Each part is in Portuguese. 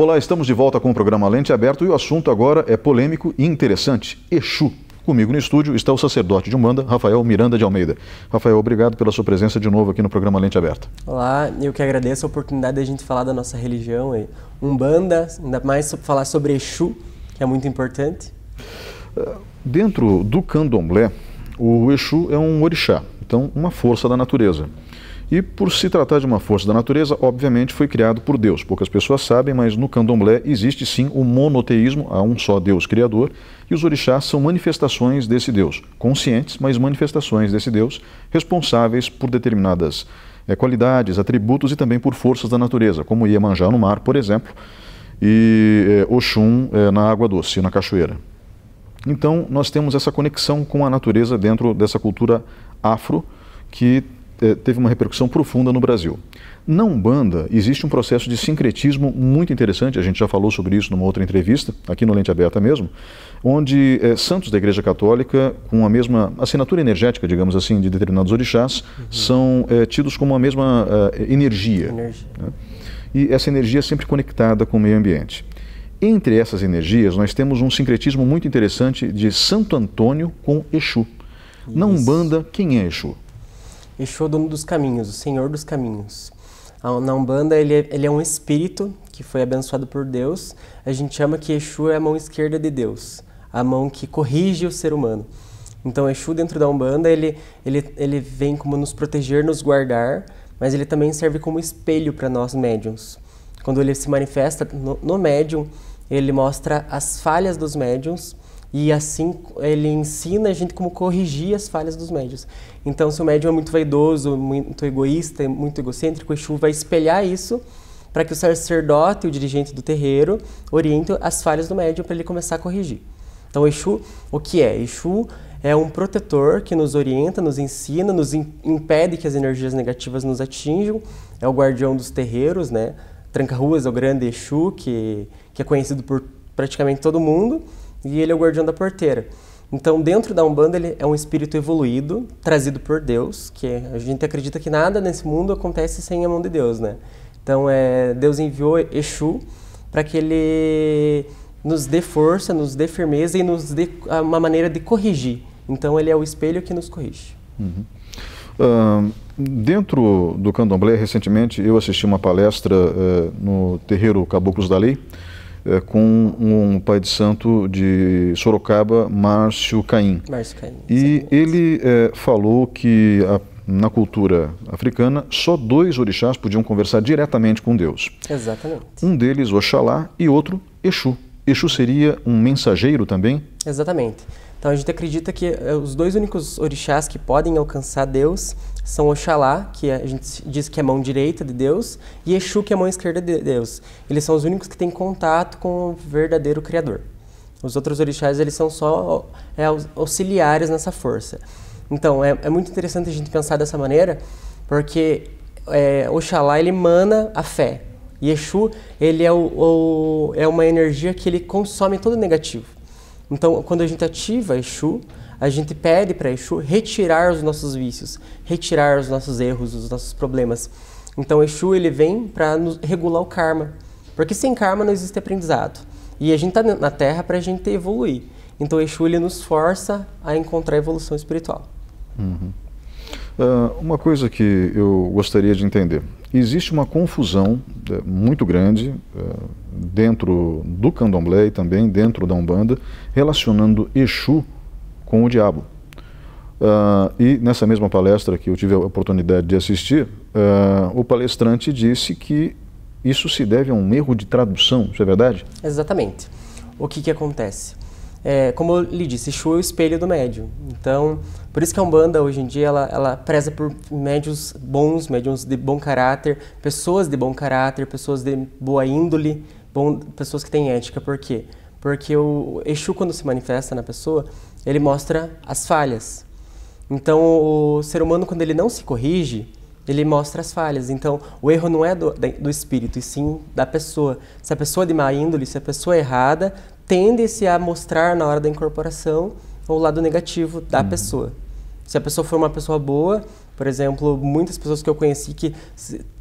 Olá, estamos de volta com o programa Lente Aberto e o assunto agora é polêmico e interessante: Exu. Comigo no estúdio está o sacerdote de Umbanda, Rafael Miranda de Almeida. Rafael, obrigado pela sua presença de novo aqui no programa Lente Aberta. Olá, eu que agradeço a oportunidade de a gente falar da nossa religião, Umbanda, ainda mais falar sobre Exu, que é muito importante. Eh, dentro do candomblé, o Exu é um orixá, então uma força da natureza. E por se tratar de uma força da natureza, obviamente foi criado por Deus. Poucas pessoas sabem, mas no candomblé existe sim o monoteísmo, há um só Deus criador, e os orixás são manifestações desse Deus, conscientes, mas manifestações desse Deus, responsáveis por determinadas é, qualidades, atributos e também por forças da natureza, como Iemanjá no mar, por exemplo, e é, Oxum é, na água doce, na cachoeira. Então, nós temos essa conexão com a natureza dentro dessa cultura afro, que teve uma repercussão profunda no Brasil. Na Umbanda, existe um processo de sincretismo muito interessante, a gente já falou sobre isso numa outra entrevista, aqui no Lente Aberta mesmo, onde é, santos da Igreja Católica, com a mesma assinatura energética, digamos assim, de determinados orixás, uhum. são é, tidos como a mesma eh, energia. energia. Né? E essa energia é sempre conectada com o meio ambiente. Entre essas energias, nós temos um sincretismo muito interessante de Santo Antônio com Exu. Isso. Na Umbanda, quem é Exu? Exu é o dono dos caminhos, o senhor dos caminhos. Na Umbanda, ele é, ele é um espírito que foi abençoado por Deus. A gente chama que Exu é a mão esquerda de Deus, a mão que corrige o ser humano. Então, Exu, dentro da Umbanda, ele, ele, ele vem como nos proteger, nos guardar, mas ele também serve como espelho para nós médiums. Quando ele se manifesta no, no médium, ele mostra as falhas dos médiums e assim ele ensina a gente como corrigir as falhas dos médios. Então, se o médium é muito vaidoso, muito egoísta, muito egocêntrico, o Exu vai espelhar isso para que o sacerdote, o dirigente do terreiro, oriente as falhas do médium para ele começar a corrigir. Então, o Exu, o que é? Exu é um protetor que nos orienta, nos ensina, nos impede que as energias negativas nos atinjam. É o guardião dos terreiros, né? Tranca-ruas é o grande Exu, que, que é conhecido por praticamente todo mundo e ele é o guardião da porteira. Então, dentro da Umbanda, ele é um espírito evoluído, trazido por Deus, que é, a gente acredita que nada nesse mundo acontece sem a mão de Deus, né? Então, é, Deus enviou Exu para que ele nos dê força, nos dê firmeza e nos dê uma maneira de corrigir. Então, ele é o espelho que nos corrige. Uhum. Uh, dentro do candomblé, recentemente, eu assisti uma palestra uh, no terreiro Caboclos da Lei, é, com um pai de santo de Sorocaba, Márcio Caim. Márcio Caim. E ele é, falou que a, na cultura africana só dois orixás podiam conversar diretamente com Deus. Exatamente. Um deles, Oxalá, e outro, Exu. Exu seria um mensageiro também? Exatamente. Então a gente acredita que eh, os dois únicos orixás que podem alcançar Deus são Oxalá, que é, a gente diz que é a mão direita de Deus, e Exu, que é a mão esquerda de Deus. Eles são os únicos que têm contato com o verdadeiro Criador. Os outros orixás, eles são só é, auxiliares nessa força. Então, é, é, muito interessante a gente pensar dessa maneira, porque é, Oxalá, ele emana a fé. E Exu, ele é, o, o, é uma energia que ele consome todo o negativo. Então, quando a gente ativa Exu, a gente pede para Exu retirar os nossos vícios, retirar os nossos erros, os nossos problemas. Então, Exu ele vem para regular o karma, porque sem karma não existe aprendizado. E a gente está na Terra para a gente evoluir. Então, Exu ele nos força a encontrar a evolução espiritual. Uhum. Uh, uma coisa que eu gostaria de entender: existe uma confusão eh, muito grande eh, dentro do candomblé e também dentro da Umbanda relacionando Exu com o diabo. Ah, e nessa mesma palestra que eu tive a oportunidade de assistir, ah, o palestrante disse que isso se deve a um erro de tradução, isso é verdade? Exatamente. O que, que acontece? é, como eu lhe disse, Exu é o espelho do médium. Então, por isso que a Umbanda hoje em dia ela, ela preza por médios bons, médiums de bom caráter, pessoas de bom caráter, pessoas de boa índole, bom, pessoas que têm ética. Por quê? Porque o Exu, quando se manifesta na pessoa, ele mostra as falhas. Então, o ser humano, quando ele não se corrige, ele mostra as falhas. Então, o erro não é do, do espírito, e sim da pessoa. Se a pessoa é de má índole, se a pessoa é errada, tendem se a mostrar na hora da incorporação o lado negativo da uhum. pessoa. Se a pessoa for uma pessoa boa, por exemplo, muitas pessoas que eu conheci que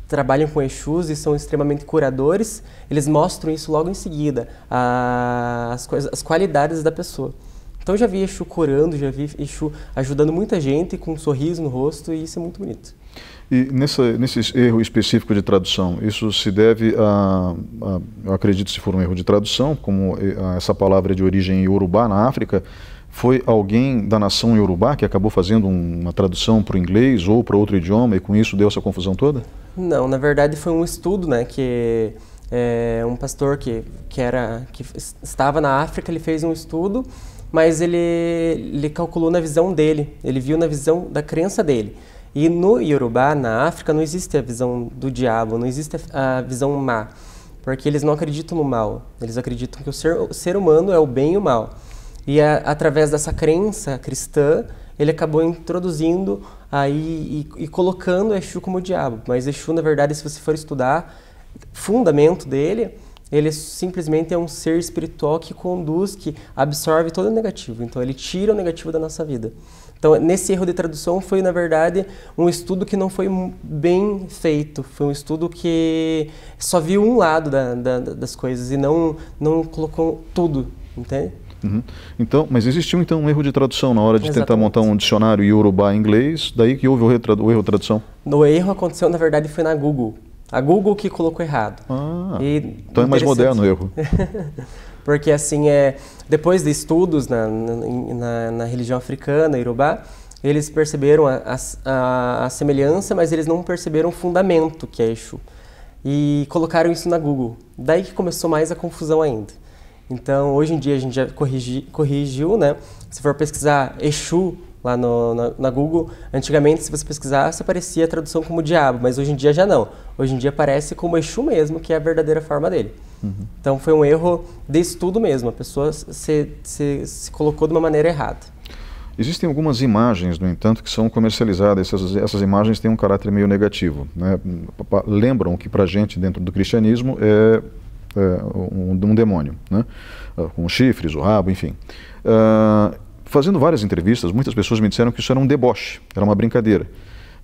trabalham com Exus e são extremamente curadores, eles mostram isso logo em seguida, a, as, as qualidades da pessoa. Então já vi Exu curando, já vi Exu ajudando muita gente com um sorriso no rosto e isso é muito bonito. E nessa, nesse erro específico de tradução, isso se deve a, a, eu acredito se for um erro de tradução, como eh, essa palavra de origem iorubá na África, foi alguém da nação iorubá que acabou fazendo uma tradução para o inglês ou para outro idioma e com isso deu essa confusão toda? Não, na verdade foi um estudo, né, que é, um pastor que, que, era, que estava na África, ele fez um estudo, mas ele, ele calculou na visão dele, ele viu na visão da crença dele. E no Yorubá, na África, não existe a visão do diabo, não existe a visão má, porque eles não acreditam no mal. Eles acreditam que o ser, o ser humano é o bem e o mal. E a, através dessa crença cristã, ele acabou introduzindo aí e, e colocando Exu como diabo. Mas Exu, na verdade, se você for estudar fundamento dele, ele simplesmente é um ser espiritual que conduz, que absorve todo o negativo. Então, ele tira o negativo da nossa vida. Então, nesse erro de tradução foi, na verdade, um estudo que não foi bem feito. Foi um estudo que só viu um lado da, da, das coisas e não, não colocou tudo, entende? Uhum. Então, mas existiu então um erro de tradução na hora de Exatamente. tentar montar um dicionário iorubá em inglês, daí que houve o, o erro de tradução? O erro aconteceu, na verdade, foi na Google. A Google que colocou errado. Ah, e, então é mais moderno o erro. Porque assim, é, depois de estudos na, na, na religião africana, Yorubá, eles perceberam a, a, a, semelhança, mas eles não perceberam o fundamento que é Exu. E colocaram isso na Google. Daí que começou mais a confusão ainda. Então, hoje em dia a gente já corrigi, corrigiu, né? Se for pesquisar Exu lá no, na, na, Google, antigamente se você pesquisasse aparecia a tradução como diabo, mas hoje em dia já não. Hoje em dia aparece como Exu mesmo, que é a verdadeira forma dele. Uhum. Então foi um erro de estudo mesmo, a pessoa se, se, se colocou de uma maneira errada. Existem algumas imagens, no entanto, que são comercializadas. Essas, essas imagens têm um caráter meio negativo. Né? Lembram que, para a gente, dentro do cristianismo, é, é um, um, demônio, né? com chifres, o rabo, enfim. Ah, fazendo várias entrevistas, muitas pessoas me disseram que isso era um deboche, era uma brincadeira.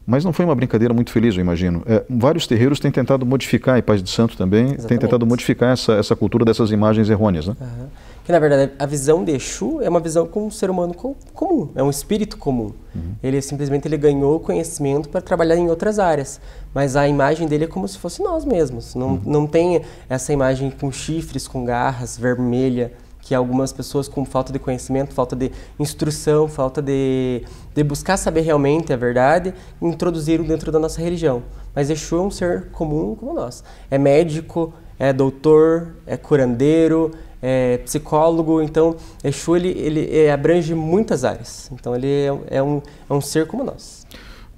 Mas não foi uma brincadeira muito feliz, eu imagino. É, vários terreiros têm tentado modificar, e Paz de Santo também, Exatamente. tentado modificar essa, essa cultura dessas imagens errôneas. Né? Uhum. Que, na verdade, a visão de Exu é uma visão com um ser humano comum, é um espírito comum. Uhum. Ele simplesmente ele ganhou conhecimento para trabalhar em outras áreas, mas a imagem dele é como se fosse nós mesmos. Não, uhum. não tem essa imagem com chifres, com garras, vermelha, que algumas pessoas com falta de conhecimento, falta de instrução, falta de, de buscar saber realmente a verdade, introduziram dentro da nossa religião. Mas Exu é um ser comum como nós. É médico, é doutor, é curandeiro, é psicólogo, então Exu ele, ele abrange muitas áreas. Então ele é, é um, é um ser como nós.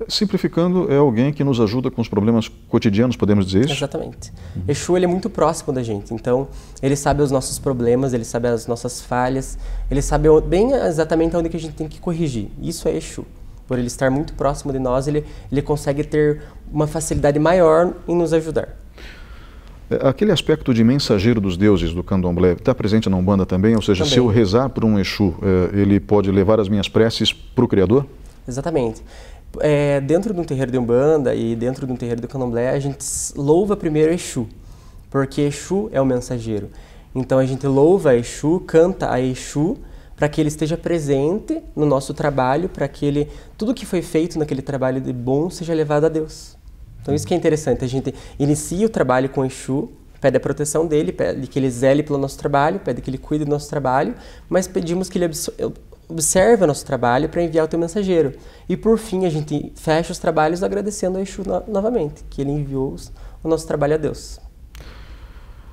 Simplificando, é alguém que nos ajuda com os problemas cotidianos, podemos dizer isso? Exatamente. Uhum. Exu ele é muito próximo da gente, então ele sabe os nossos problemas, ele sabe as nossas falhas, ele sabe bem exatamente onde que a gente tem que corrigir. Isso é Exu. Por ele estar muito próximo de nós, ele, ele consegue ter uma facilidade maior em nos ajudar. É, aquele aspecto de mensageiro dos deuses do candomblé está presente na Umbanda também? Ou seja, também. se eu rezar por um Exu, é, ele pode levar as minhas preces para o Criador? Exatamente é, dentro de um terreiro de Umbanda e dentro de um terreiro do Candomblé, a gente louva primeiro Exu, porque Exu é o mensageiro. Então a gente louva Exu, canta a Exu, para que ele esteja presente no nosso trabalho, para que ele, tudo que foi feito naquele trabalho de bom seja levado a Deus. Então isso que é interessante, a gente inicia o trabalho com Exu, pede a proteção dele, pede que ele zele pelo nosso trabalho, pede que ele cuide do nosso trabalho, mas pedimos que ele observa o nosso trabalho para enviar o teu mensageiro. E por fim, a gente fecha os trabalhos agradecendo a Exu no novamente, que ele enviou o nosso trabalho a Deus.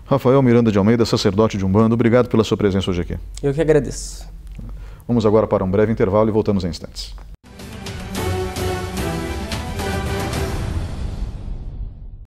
Rafael Miranda de Almeida, sacerdote de Umbanda, obrigado pela sua presença hoje aqui. Eu que agradeço. Vamos agora para um breve intervalo e voltamos em instantes.